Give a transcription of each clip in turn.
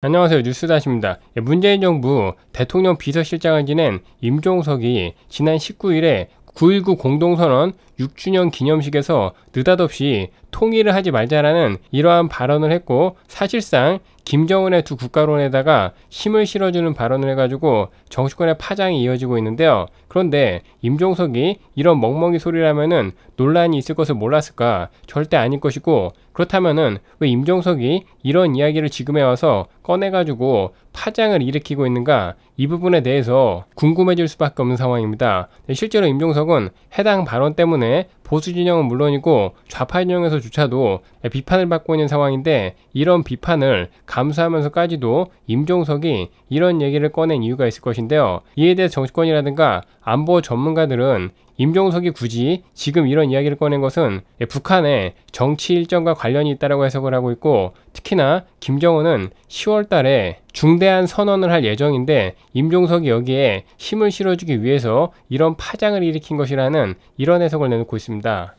안녕하세요 뉴스다시입니다. 예, 문재인 정부 대통령 비서실장을 지낸 임종석이 지난 19일에 9.19 공동선언 6주년 기념식에서 느닷없이 통일을 하지 말자라는 이러한 발언을 했고 사실상 김정은의 두 국가론에다가 힘을 실어주는 발언을 해가지고 정치권의 파장이 이어지고 있는데요. 그런데 임종석이 이런 멍멍이 소리라면은 논란이 있을 것을 몰랐을까? 절대 아닐 것이고 그렇다면은 왜 임종석이 이런 이야기를 지금에 와서 꺼내가지고 파장을 일으키고 있는가? 이 부분에 대해서 궁금해질 수밖에 없는 상황입니다. 네, 실제로 임종석은 해당 발언 때문에 경우에 네, 보수 진영은 물론이고 좌파 진영에서조차도 비판을 받고 있는 상황인데 이런 비판을 감수하면서까지도 임종석이 이런 얘기를 꺼낸 이유가 있을 것인데요. 이에 대해 정치권이라든가 안보 전문가들은 임종석이 굳이 지금 이런 이야기를 꺼낸 것은 북한의 정치 일정과 관련이 있다고 해석을 하고 있고 특히나 김정은은 10월 달에 중대한 선언을 할 예정인데 임종석이 여기에 힘을 실어주기 위해서 이런 파장을 일으킨 것이라는 이런 해석을 내놓고 있습니다. 있습니다.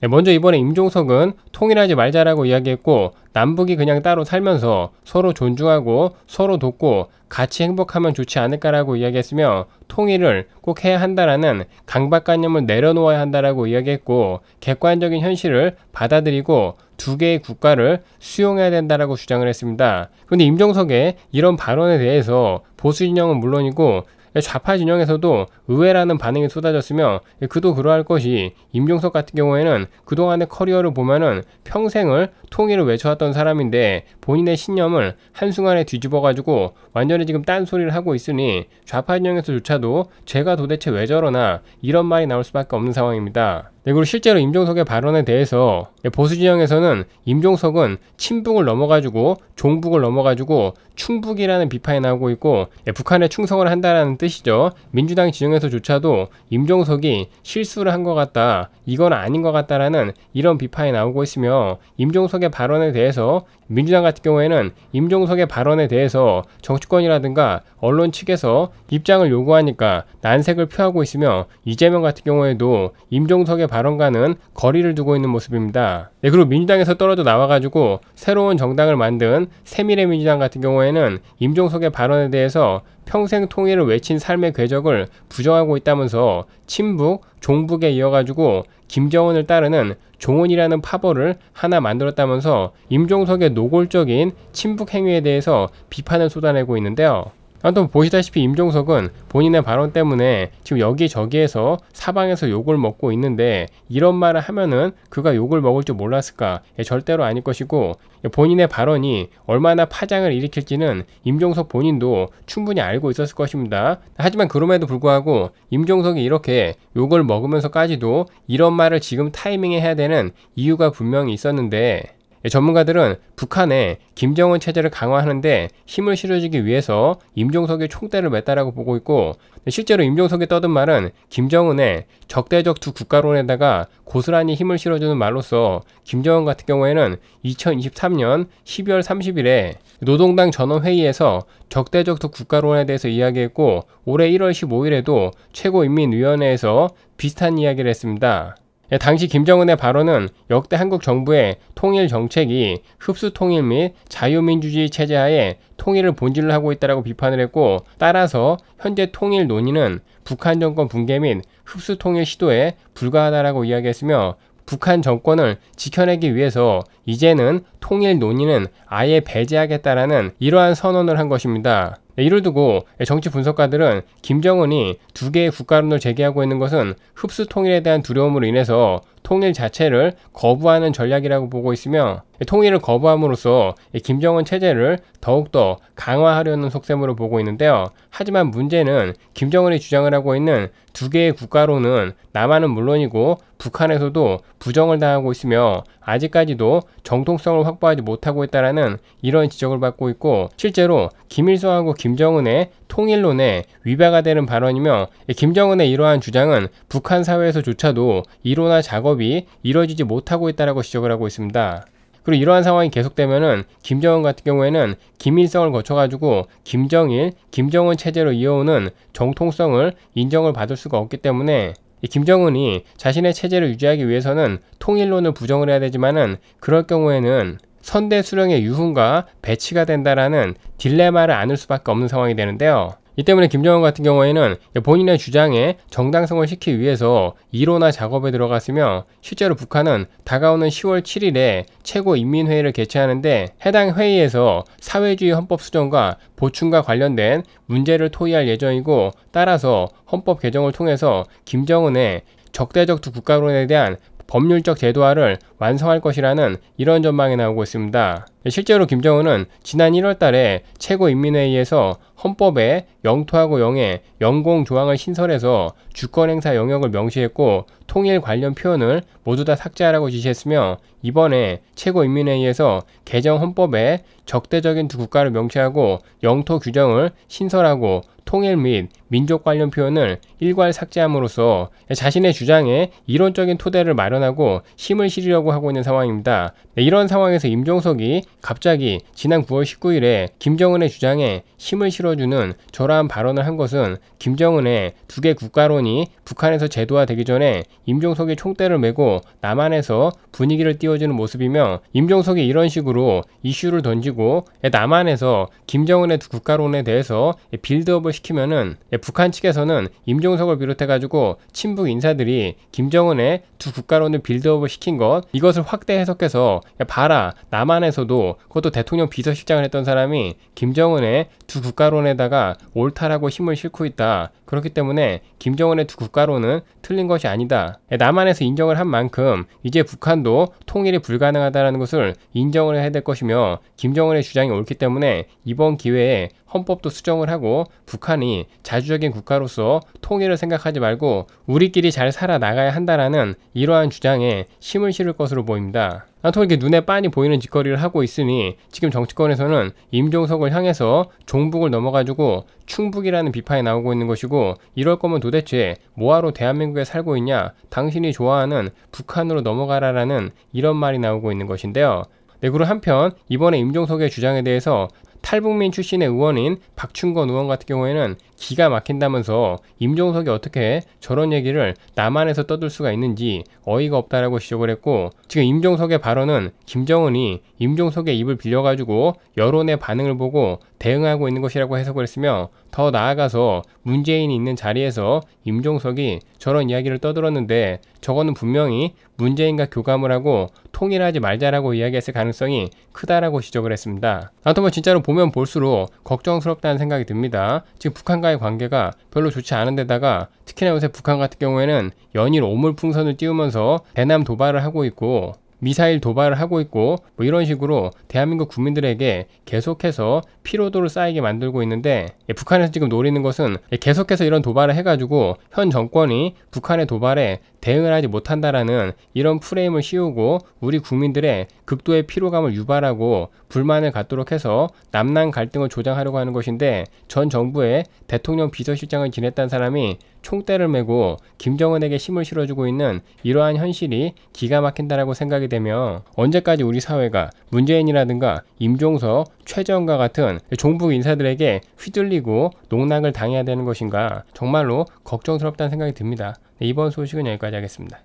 네, 먼저 이번에 임종석은 통일하지 말자라고 이야기했고 남북이 그냥 따로 살면서 서로 존중하고 서로 돕고 같이 행복하면 좋지 않을까라고 이야기했으며 통일을 꼭 해야 한다라는 강박관념을 내려놓아야 한다라고 이야기했고 객관적인 현실을 받아들이고 두 개의 국가를 수용해야 된다라고 주장을 했습니다. 그런데 임종석의 이런 발언에 대해서 보수진영은 물론이고 좌파 진영에서도 의외라는 반응이 쏟아졌으며 그도 그러할 것이 임종석 같은 경우에는 그동안의 커리어를 보면은 평생을 통일을 외쳐왔던 사람인데 본인의 신념을 한순간에 뒤집어가지고 완전히 지금 딴소리를 하고 있으니 좌파 진영에서조차도 제가 도대체 왜 저러나 이런 말이 나올 수밖에 없는 상황입니다. 네, 그리고 실제로 임종석의 발언에 대해서 예, 보수 진영에서는 임종석은 친북을 넘어가지고 종북을 넘어가지고 충북이라는 비판이 나오고 있고 예, 북한에 충성을 한다라는 뜻이죠. 민주당 지정에서조차도 임종석이 실수를 한 것 같다, 이건 아닌 것 같다라는 이런 비판이 나오고 있으며 임종석의 발언에 대해서 민주당 같은 경우에는 임종석의 발언에 대해서 정치권이라든가 언론 측에서 입장을 요구하니까 난색을 표하고 있으며 이재명 같은 경우에도 임종석의 발언과는 거리를 두고 있는 모습입니다. 네, 그리고 민주당에서 떨어져 나와가지고 새로운 정당을 만든 새미래민주당 같은 경우에는 임종석의 발언에 대해서 평생 통일을 외친 삶의 궤적을 부정하고 있다면서 친북, 종북에 이어가지고 김정은을 따르는 종은이라는 파벌을 하나 만들었다면서 임종석의 노골적인 친북 행위에 대해서 비판을 쏟아내고 있는데요. 아무튼 보시다시피 임종석은 본인의 발언 때문에 지금 여기저기에서 사방에서 욕을 먹고 있는데 이런 말을 하면은 그가 욕을 먹을 줄 몰랐을까? 예, 절대로 아닐 것이고 예, 본인의 발언이 얼마나 파장을 일으킬지는 임종석 본인도 충분히 알고 있었을 것입니다. 하지만 그럼에도 불구하고 임종석이 이렇게 욕을 먹으면서까지도 이런 말을 지금 타이밍에 해야 되는 이유가 분명히 있었는데 예, 전문가들은 북한에 김정은 체제를 강화하는데 힘을 실어주기 위해서 임종석의 총대를 맸다라고 보고 있고 실제로 임종석이 떠든 말은 김정은의 적대적 두 국가론에다가 고스란히 힘을 실어주는 말로서 김정은 같은 경우에는 2023년 12월 30일에 노동당 전원회의에서 적대적 두 국가론에 대해서 이야기했고 올해 1월 15일에도 최고인민위원회에서 비슷한 이야기를 했습니다. 예, 당시 김정은의 발언은 역대 한국 정부의 통일 정책이 흡수 통일 및 자유민주주의 체제하에 통일을 본질로 하고 있다라고 비판을 했고 따라서 현재 통일 논의는 북한 정권 붕괴 및 흡수 통일 시도에 불과하다라고 이야기했으며 북한 정권을 지켜내기 위해서 이제는 통일 논의는 아예 배제하겠다라는 이러한 선언을 한 것입니다. 네, 이를 두고 정치 분석가들은 김정은이 두 개의 국가론을 제기하고 있는 것은 흡수 통일에 대한 두려움으로 인해서 통일 자체를 거부하는 전략이라고 보고 있으며 네, 통일을 거부함으로써 김정은 체제를 더욱더 강화하려는 속셈으로 보고 있는데요. 하지만 문제는 김정은이 주장을 하고 있는 두 개의 국가론은 남한은 물론이고 북한에서도 부정을 당하고 있으며 아직까지도 정통성을 확보하지 못하고 있다라는 이런 지적을 받고 있고 실제로 김일성하고 김정은의 통일론에 위배가 되는 발언이며 김정은의 이러한 주장은 북한 사회에서조차도 이론화 작업이 이뤄지지 못하고 있다라고 지적을 하고 있습니다. 그리고 이러한 상황이 계속되면은 김정은 같은 경우에는 김일성을 거쳐가지고 김정일, 김정은 체제로 이어오는 정통성을 인정을 받을 수가 없기 때문에 김정은이 자신의 체제를 유지하기 위해서는 통일론을 부정을 해야 되지만은 그럴 경우에는 선대 수령의 유흥과 배치가 된다라는 딜레마를 안을 수밖에 없는 상황이 되는데요. 이 때문에 김정은 같은 경우에는 본인의 주장에 정당성을 시키기 위해서 이론화 작업에 들어갔으며 실제로 북한은 다가오는 10월 7일에 최고인민회의를 개최하는데 해당 회의에서 사회주의 헌법 수정과 보충과 관련된 문제를 토의할 예정이고 따라서 헌법 개정을 통해서 김정은의 적대적 두 국가론에 대한 법률적 제도화를 완성할 것이라는 이런 전망이 나오고 있습니다. 실제로 김정은은 지난 1월 달에 최고인민회의에서 헌법에 영토하고 영해, 영공 조항을 신설해서 주권행사 영역을 명시했고 통일 관련 표현을 모두 다 삭제하라고 지시했으며 이번에 최고인민회의에서 개정 헌법에 적대적인 두 국가를 명시하고 영토 규정을 신설하고 통일 및 민족 관련 표현을 일괄 삭제함으로써 자신의 주장에 이론적인 토대를 마련하고 힘을 실으려고 하고 있는 상황입니다. 네, 이런 상황에서 임종석이 갑자기 지난 9월 19일에 김정은의 주장에 힘을 실어주는 저러한 발언을 한 것은 김정은의 두 개 국가론이 북한에서 제도화되기 전에 임종석이 총대를 메고 남한에서 분위기를 띄워주는 모습이며 임종석이 이런 식으로 이슈를 던지고 남한에서 김정은의 국가론에 대해서 빌드업을 시키면은 북한 측에서는 임종석을 비롯해가지고 친북 인사들이 김정은의 두 국가론을 빌드업을 시킨 것 이것을 확대 해석해서 봐라 남한에서도 그것도 대통령 비서실장을 했던 사람이 김정은의 두 국가론에다가 옳다라고 힘을 싣고 있다 그렇기 때문에 김정은의 두국가로는 틀린 것이 아니다. 예, 남한에서 인정을 한 만큼 이제 북한도 통일이 불가능하다는 것을 인정을 해야 될 것이며 김정은의 주장이 옳기 때문에 이번 기회에 헌법도 수정을 하고 북한이 자주적인 국가로서 통일을 생각하지 말고 우리끼리 잘 살아나가야 한다라는 이러한 주장에 힘을 실을 것으로 보입니다. 나토 이렇게 눈에 빤히 보이는 짓거리를 하고 있으니 지금 정치권에서는 임종석을 향해서 종북을 넘어가지고 충북이라는 비판이 나오고 있는 것이고 이럴 거면 도대체 뭐하러 대한민국에 살고 있냐 당신이 좋아하는 북한으로 넘어가라라는 이런 말이 나오고 있는 것인데요. 네, 그리고 한편 이번에 임종석의 주장에 대해서 탈북민 출신의 의원인 박충건 의원 같은 경우에는 기가 막힌다면서 임종석이 어떻게 저런 얘기를 남한에서 떠들 수가 있는지 어이가 없다라고 지적을 했고 지금 임종석의 발언은 김정은이 임종석의 입을 빌려가지고 여론의 반응을 보고 대응하고 있는 것이라고 해석을 했으며 더 나아가서 문재인이 있는 자리에서 임종석이 저런 이야기를 떠들었는데 저거는 분명히 문재인과 교감을 하고 통일하지 말자라고 이야기했을 가능성이 크다라고 지적을 했습니다. 아무튼 뭐 진짜로 보면 볼수록 걱정스럽다는 생각이 듭니다. 지금 북한과의 관계가 별로 좋지 않은 데다가 특히나 요새 북한 같은 경우에는 연일 오물풍선을 띄우면서 대남 도발을 하고 있고 미사일 도발을 하고 있고 뭐 이런 식으로 대한민국 국민들에게 계속해서 피로도를 쌓이게 만들고 있는데 예, 북한에서 지금 노리는 것은 예, 계속해서 이런 도발을 해가지고 현 정권이 북한의 도발에 대응을 하지 못한다라는 이런 프레임을 씌우고 우리 국민들의 극도의 피로감을 유발하고 불만을 갖도록 해서 남남 갈등을 조장하려고 하는 것인데 전 정부의 대통령 비서실장을 지냈던 사람이 총대를 메고 김정은에게 힘을 실어주고 있는 이러한 현실이 기가 막힌다라고 생각이 되며 언제까지 우리 사회가 문재인이라든가 임종석, 최재원과 같은 종북 인사들에게 휘둘리고 농락을 당해야 되는 것인가 정말로 걱정스럽다는 생각이 듭니다. 네, 이번 소식은 여기까지 하겠습니다.